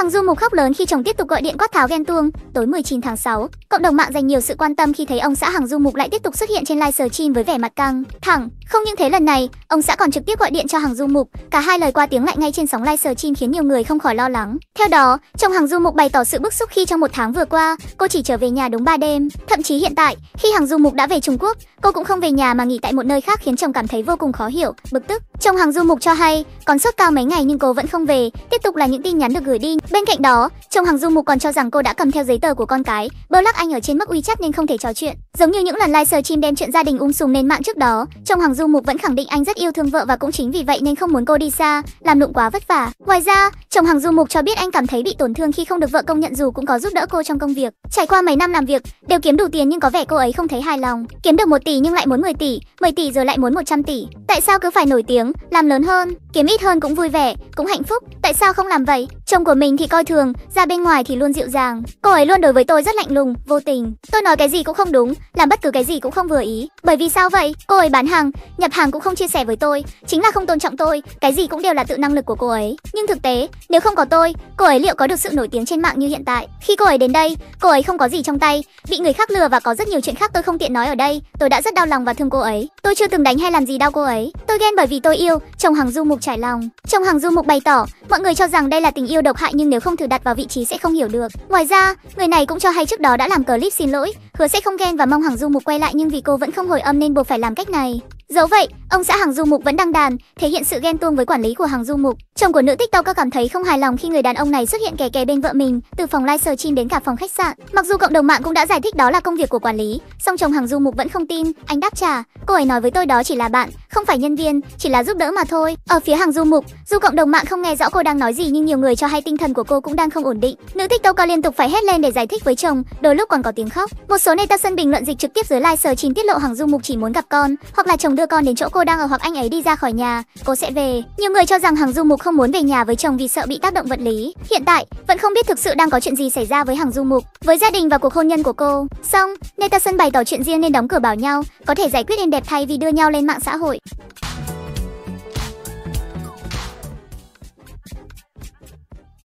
Hằng Du Mục khóc lớn khi chồng tiếp tục gọi điện quát tháo ghen tuông. Tối 19 tháng 6, cộng đồng mạng dành nhiều sự quan tâm khi thấy ông xã Hằng Du Mục lại tiếp tục xuất hiện trên live stream với vẻ mặt căng thẳng, không những thế lần này, ông xã còn trực tiếp gọi điện cho Hằng Du Mục, cả hai lời qua tiếng lại ngay trên sóng live stream khiến nhiều người không khỏi lo lắng. Theo đó, chồng Hằng Du Mục bày tỏ sự bức xúc khi trong một tháng vừa qua, cô chỉ trở về nhà đúng 3 đêm. Thậm chí hiện tại, khi Hằng Du Mục đã về Trung Quốc, cô cũng không về nhà mà nghỉ tại một nơi khác khiến chồng cảm thấy vô cùng khó hiểu, bực tức. Chồng Hằng Du Mục cho hay, còn sốt cao mấy ngày nhưng cô vẫn không về, tiếp tục là những tin nhắn được gửi đi. Bên cạnh đó, chồng Hằng Du Mục còn cho rằng cô đã cầm theo giấy tờ của con cái, bơ lắc anh ở trên mức uy WeChat nên không thể trò chuyện. Giống như những lần livestream đem chuyện gia đình um sùm lên mạng trước đó, trong Hoàng du mục vẫn khẳng định anh rất yêu thương vợ và cũng chính vì vậy nên không muốn cô đi xa, làm lụng quá vất vả. Ngoài ra, chồng Hoàng du mục cho biết anh cảm thấy bị tổn thương khi không được vợ công nhận dù cũng có giúp đỡ cô trong công việc. Trải qua mấy năm làm việc, đều kiếm đủ tiền nhưng có vẻ cô ấy không thấy hài lòng. Kiếm được 1 tỷ nhưng lại muốn 10 tỷ, 10 tỷ rồi lại muốn 100 tỷ. Tại sao cứ phải nổi tiếng, làm lớn hơn, kiếm ít hơn cũng vui vẻ, cũng hạnh phúc, tại sao không làm vậy? Chồng của mình thì coi thường, ra bên ngoài thì luôn dịu dàng. Cô ấy luôn đối với tôi rất lạnh lùng, vô tình. Tôi nói cái gì cũng không đúng, làm bất cứ cái gì cũng không vừa ý. Bởi vì sao vậy? Cô ấy bán hàng, nhập hàng cũng không chia sẻ với tôi, chính là không tôn trọng tôi, cái gì cũng đều là tự năng lực của cô ấy. Nhưng thực tế, nếu không có tôi, cô ấy liệu có được sự nổi tiếng trên mạng như hiện tại? Khi cô ấy đến đây, cô ấy không có gì trong tay, bị người khác lừa và có rất nhiều chuyện khác tôi không tiện nói ở đây. Tôi đã rất đau lòng và thương cô ấy. Tôi chưa từng đánh hay làm gì đau cô ấy. Tôi ghen bởi vì tôi yêu, chồng Hằng Du Mục trải lòng. Chồng Hằng Du Mục bày tỏ, mọi người cho rằng đây là tình yêu độc hại nhưng nếu không thử đặt vào vị trí sẽ không hiểu được. Ngoài ra, người này cũng cho hay trước đó đã làm clip xin lỗi, hứa sẽ không ghen và mong Hằng Du Mục quay lại nhưng vì cô vẫn không hồi âm nên buộc phải làm cách này. Dẫu vậy, Ông xã Hàng Du Mục vẫn đăng đàn, thể hiện sự ghen tuông với quản lý của Hàng Du Mục. Chồng của nữ TikToker cảm thấy không hài lòng khi người đàn ông này xuất hiện kè kè bên vợ mình, từ phòng livestream đến cả phòng khách sạn. Mặc dù cộng đồng mạng cũng đã giải thích đó là công việc của quản lý, song chồng Hàng Du Mục vẫn không tin. Anh đáp trả, cô ấy nói với tôi đó chỉ là bạn, không phải nhân viên, chỉ là giúp đỡ mà thôi. Ở phía Hàng Du Mục, dù cộng đồng mạng không nghe rõ cô đang nói gì nhưng nhiều người cho hay tinh thần của cô cũng đang không ổn định. Nữ TikToker liên tục phải hét lên để giải thích với chồng, đôi lúc còn có tiếng khóc. Một số netizen bình luận dịch trực tiếp dưới livestream tiết lộ Hàng Du Mục chỉ muốn gặp con, hoặc là chồng đưa con đến chỗ cô cô đang ở hoặc anh ấy đi ra khỏi nhà, cô sẽ về. Nhiều người cho rằng Hằng Du Mục không muốn về nhà với chồng vì sợ bị tác động vật lý. Hiện tại, vẫn không biết thực sự đang có chuyện gì xảy ra với Hằng Du Mục, với gia đình và cuộc hôn nhân của cô. Xong, Nathan bày tỏ chuyện riêng nên đóng cửa bảo nhau, có thể giải quyết êm đẹp thay vì đưa nhau lên mạng xã hội.